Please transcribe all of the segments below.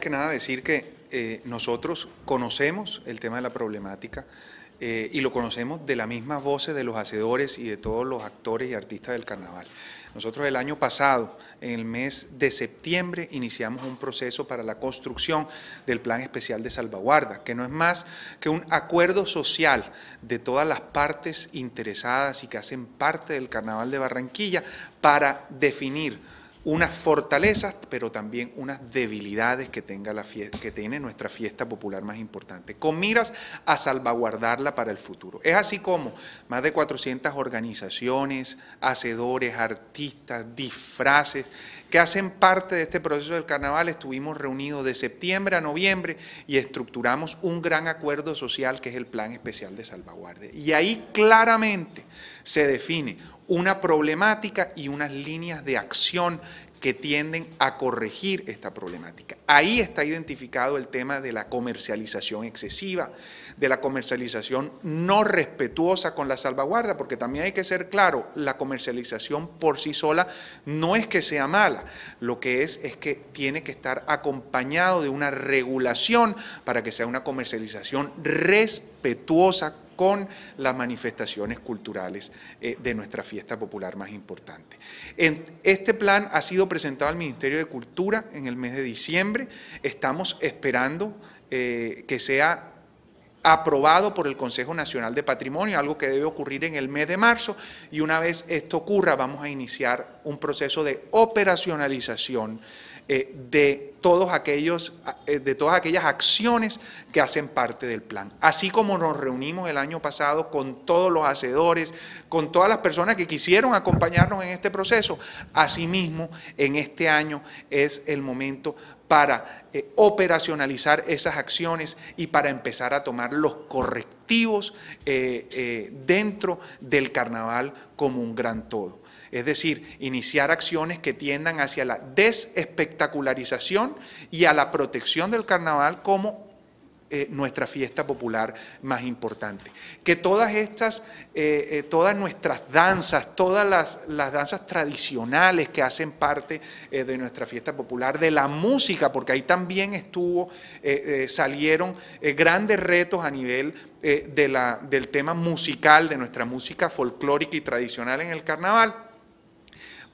que nada decir que eh, nosotros conocemos el tema de la problemática eh, y lo conocemos de la misma voces de los hacedores y de todos los actores y artistas del carnaval. Nosotros el año pasado, en el mes de septiembre, iniciamos un proceso para la construcción del Plan Especial de Salvaguarda, que no es más que un acuerdo social de todas las partes interesadas y que hacen parte del Carnaval de Barranquilla para definir unas fortalezas, pero también unas debilidades que, tenga la que tiene nuestra fiesta popular más importante, con miras a salvaguardarla para el futuro. Es así como más de 400 organizaciones, hacedores, artistas, disfraces, que hacen parte de este proceso del carnaval, estuvimos reunidos de septiembre a noviembre y estructuramos un gran acuerdo social que es el Plan Especial de Salvaguardia. Y ahí claramente se define una problemática y unas líneas de acción que tienden a corregir esta problemática. Ahí está identificado el tema de la comercialización excesiva, de la comercialización no respetuosa con la salvaguarda, porque también hay que ser claro, la comercialización por sí sola no es que sea mala, lo que es es que tiene que estar acompañado de una regulación para que sea una comercialización respetuosa respetuosa con las manifestaciones culturales eh, de nuestra fiesta popular más importante. este plan ha sido presentado al Ministerio de Cultura en el mes de diciembre. Estamos esperando eh, que sea aprobado por el Consejo Nacional de Patrimonio, algo que debe ocurrir en el mes de marzo, y una vez esto ocurra vamos a iniciar un proceso de operacionalización eh, de, todos aquellos, eh, de todas aquellas acciones que hacen parte del plan. Así como nos reunimos el año pasado con todos los hacedores, con todas las personas que quisieron acompañarnos en este proceso, asimismo en este año es el momento para eh, operacionalizar esas acciones y para empezar a tomar los correctivos eh, eh, dentro del carnaval como un gran todo. Es decir, iniciar acciones que tiendan hacia la desespectacularización y a la protección del carnaval como eh, nuestra fiesta popular más importante. Que todas estas, eh, eh, todas nuestras danzas, todas las, las, danzas tradicionales que hacen parte de nuestra fiesta popular, de la música, porque ahí también estuvo, salieron grandes retos a nivel de la, del tema musical, de nuestra música folclórica y tradicional en el carnaval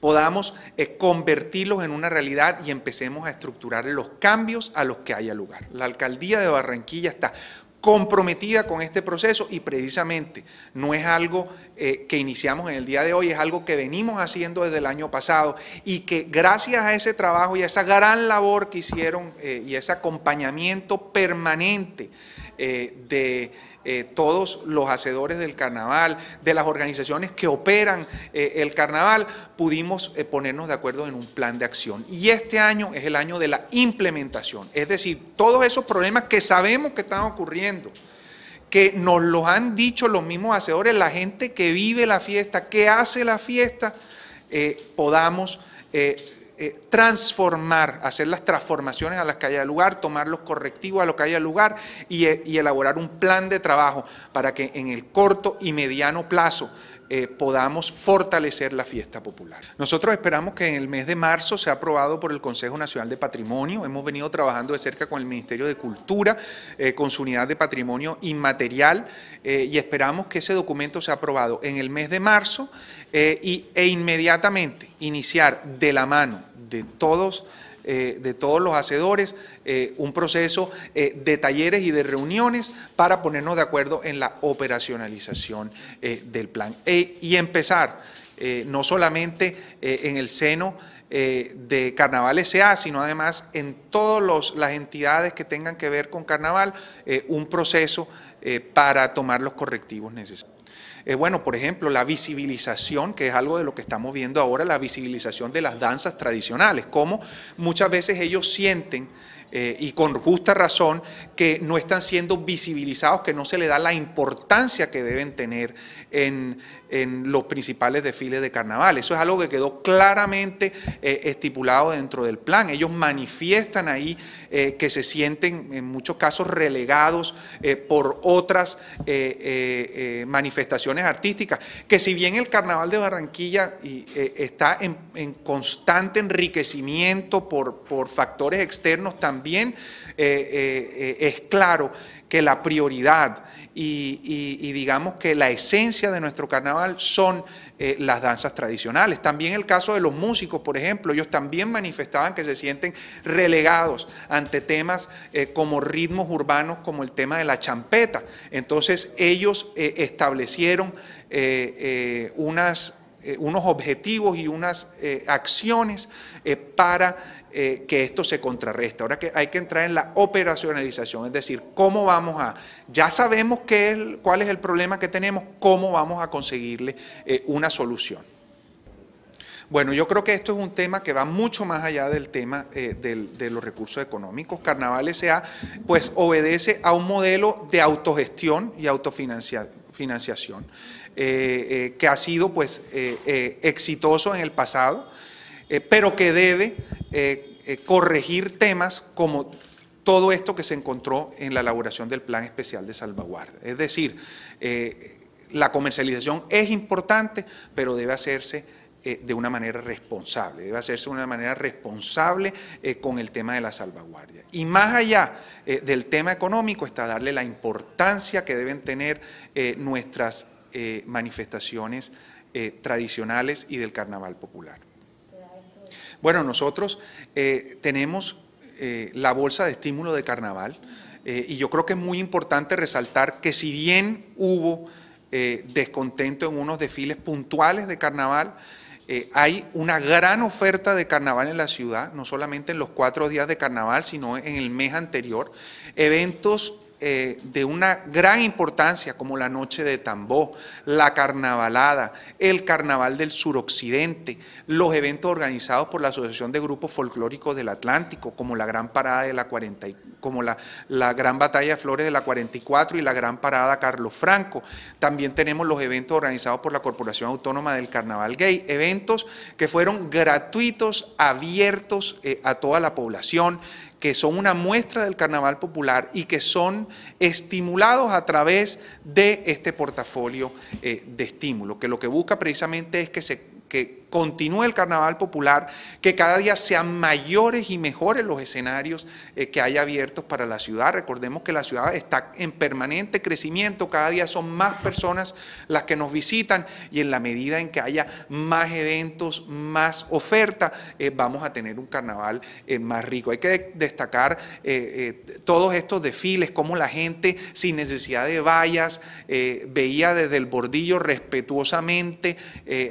podamos eh, convertirlos en una realidad y empecemos a estructurar los cambios a los que haya lugar. La alcaldía de Barranquilla está comprometida con este proceso y precisamente no es algo eh, que iniciamos en el día de hoy, es algo que venimos haciendo desde el año pasado y que gracias a ese trabajo y a esa gran labor que hicieron eh, y ese acompañamiento permanente eh, de eh, todos los hacedores del carnaval, de las organizaciones que operan eh, el carnaval, pudimos ponernos de acuerdo en un plan de acción. Y este año es el año de la implementación, es decir, todos esos problemas que sabemos que están ocurriendo que nos los han dicho los mismos hacedores, la gente que vive la fiesta, que hace la fiesta, podamos eh, transformar, hacer las transformaciones a las que haya lugar, tomar los correctivos a lo que haya lugar eh, y, elaborar un plan de trabajo para que en el corto y mediano plazo eh, podamos fortalecer la fiesta popular. Nosotros esperamos que en el mes de marzo sea aprobado por el Consejo Nacional de Patrimonio. Hemos venido trabajando de cerca con el Ministerio de Cultura, con su unidad de patrimonio inmaterial, y esperamos que ese documento sea aprobado en el mes de marzo e inmediatamente iniciar de la mano de todos. Eh, de todos los hacedores, eh, un proceso eh, de talleres y de reuniones para ponernos de acuerdo en la operacionalización del plan e, y empezar no solamente en el seno de Carnaval S.A., sino además en todas las entidades que tengan que ver con Carnaval, un proceso para tomar los correctivos necesarios es eh, bueno, por ejemplo, la visibilización, que es algo de lo que estamos viendo ahora, la visibilización de las danzas tradicionales, cómo muchas veces ellos sienten eh, y con justa razón, que no están siendo visibilizados, que no se le da la importancia que deben tener en, los principales desfiles de carnaval. Eso es algo que quedó claramente eh, estipulado dentro del plan. Ellos manifiestan ahí eh, que se sienten en muchos casos relegados por otras manifestaciones artísticas, que si bien el carnaval de Barranquilla está en, en, constante enriquecimiento por, por factores externos, también también eh, eh, eh, es claro que la prioridad y, digamos que la esencia de nuestro carnaval son las danzas tradicionales. También el caso de los músicos, por ejemplo, ellos también manifestaban que se sienten relegados ante temas como ritmos urbanos, como el tema de la champeta. Entonces ellos establecieron unas, unos objetivos y unas acciones para eh, que esto se contrarresta. Ahora que hay que entrar en la operacionalización, es decir, cómo vamos a, ya sabemos qué es, cuál es el problema que tenemos, cómo vamos a conseguirle eh, una solución. Bueno, yo creo que esto es un tema que va mucho más allá del tema eh, de los recursos económicos. Carnaval S.A. pues obedece a un modelo de autogestión y autofinanciación que ha sido pues exitoso en el pasado, pero que debe eh, eh, corregir temas como todo esto que se encontró en la elaboración del Plan Especial de Salvaguardia. Es decir, eh, la comercialización es importante, pero debe hacerse de una manera responsable, debe hacerse de una manera responsable con el tema de la salvaguardia. Y más allá del tema económico está darle la importancia que deben tener nuestras manifestaciones tradicionales y del carnaval popular. Bueno, nosotros eh, tenemos eh, la bolsa de estímulo de carnaval eh, y yo creo que es muy importante resaltar que si bien hubo descontento en unos desfiles puntuales de carnaval, hay una gran oferta de carnaval en la ciudad, no solamente en los cuatro días de carnaval, sino en el mes anterior. Eventos eh, de una gran importancia como la Noche de tambo, la Carnavalada, el Carnaval del Suroccidente, los eventos organizados por la Asociación de Grupos Folclóricos del Atlántico, como la Gran Parada de la 40, como la, la Gran Batalla Flores de la 44 y la Gran Parada Carlos Franco. También tenemos los eventos organizados por la Corporación Autónoma del Carnaval Gay, eventos que fueron gratuitos, abiertos eh, a toda la población, que son una muestra del carnaval popular y que son estimulados a través de este portafolio eh, de estímulo, que lo que busca precisamente es que se... Que, continúe el carnaval popular, que cada día sean mayores y mejores los escenarios eh, que haya abiertos para la ciudad. Recordemos que la ciudad está en permanente crecimiento, cada día son más personas las que nos visitan y en la medida en que haya más eventos, más oferta, eh, vamos a tener un carnaval eh, más rico. Hay que destacar todos estos desfiles, como la gente sin necesidad de vallas veía desde el bordillo respetuosamente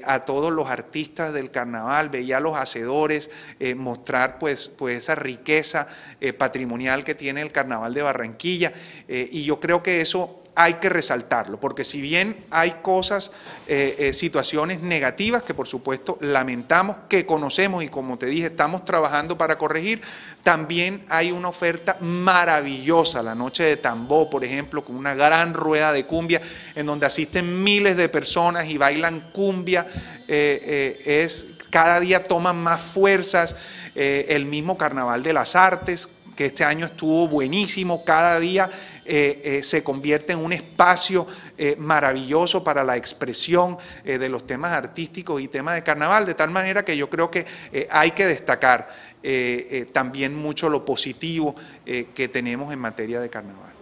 a todos los artistas del carnaval, veía a los hacedores eh, mostrar pues, pues esa riqueza eh, patrimonial que tiene el carnaval de Barranquilla eh, y yo creo que eso hay que resaltarlo, porque si bien hay cosas, eh, eh, situaciones negativas que por supuesto lamentamos, que conocemos y como te dije, estamos trabajando para corregir, también hay una oferta maravillosa, la noche de Tambo, por ejemplo, con una gran rueda de cumbia en donde asisten miles de personas y bailan cumbia, eh, es cada día toman más fuerzas, el mismo Carnaval de las Artes, que este año estuvo buenísimo, cada día eh, eh, se convierte en un espacio eh, maravilloso para la expresión de los temas artísticos y temas de carnaval, de tal manera que yo creo que hay que destacar también mucho lo positivo que tenemos en materia de carnaval.